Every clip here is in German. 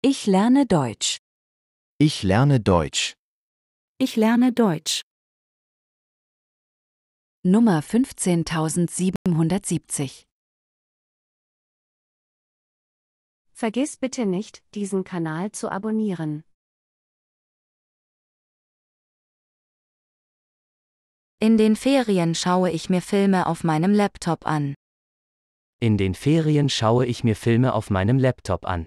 Ich lerne Deutsch. Ich lerne Deutsch. Ich lerne Deutsch. Nummer 15770 Vergiss bitte nicht, diesen Kanal zu abonnieren. In den Ferien schaue ich mir Filme auf meinem Laptop an. In den Ferien schaue ich mir Filme auf meinem Laptop an.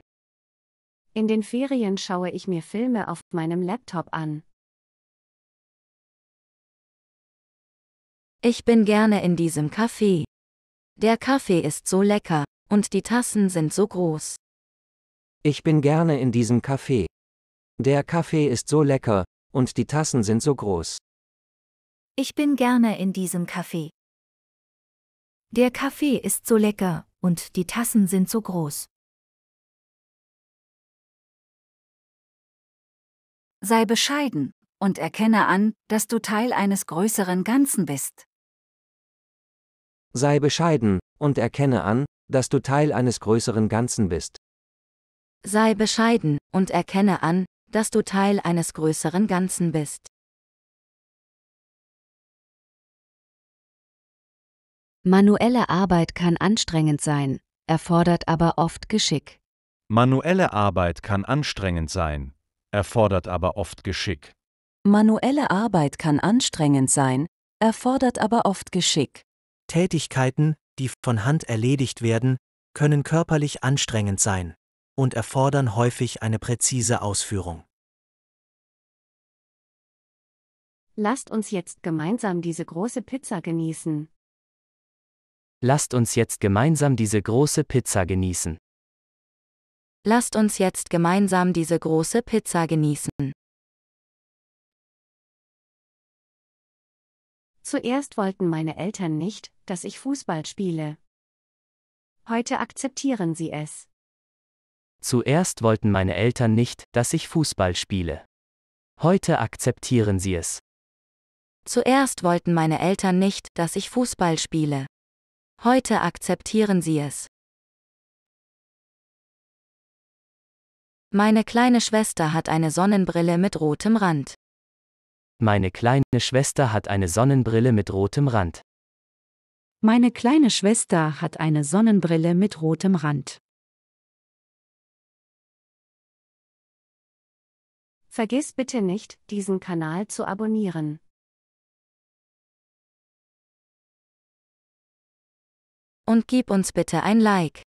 In den Ferien schaue ich mir Filme auf meinem Laptop an. Ich bin gerne in diesem Café. Der Kaffee ist so lecker, und die Tassen sind so groß. Ich bin gerne in diesem Café. Der Kaffee ist so lecker, und die Tassen sind so groß. Ich bin gerne in diesem Café. Der Kaffee ist so lecker, und die Tassen sind so groß. Sei bescheiden und erkenne an, dass du Teil eines größeren Ganzen bist. Sei bescheiden und erkenne an, dass du Teil eines größeren Ganzen bist. Sei bescheiden und erkenne an, dass du Teil eines größeren Ganzen bist. Manuelle Arbeit kann anstrengend sein, erfordert aber oft Geschick. Manuelle Arbeit kann anstrengend sein, erfordert aber oft Geschick. Manuelle Arbeit kann anstrengend sein, erfordert aber oft Geschick. Tätigkeiten, die von Hand erledigt werden, können körperlich anstrengend sein und erfordern häufig eine präzise Ausführung. Lasst uns jetzt gemeinsam diese große Pizza genießen. Lasst uns jetzt gemeinsam diese große Pizza genießen. Lasst uns jetzt gemeinsam diese große Pizza genießen. Zuerst wollten meine Eltern nicht, dass ich Fußball spiele. Heute akzeptieren sie es. Zuerst wollten meine Eltern nicht, dass ich Fußball spiele. Heute akzeptieren sie es. Zuerst wollten meine Eltern nicht, dass ich Fußball spiele. Heute akzeptieren sie es. Meine kleine Schwester hat eine Sonnenbrille mit rotem Rand. Meine kleine Schwester hat eine Sonnenbrille mit rotem Rand. Meine kleine Schwester hat eine Sonnenbrille mit rotem Rand. Vergiss bitte nicht, diesen Kanal zu abonnieren. Und gib uns bitte ein Like.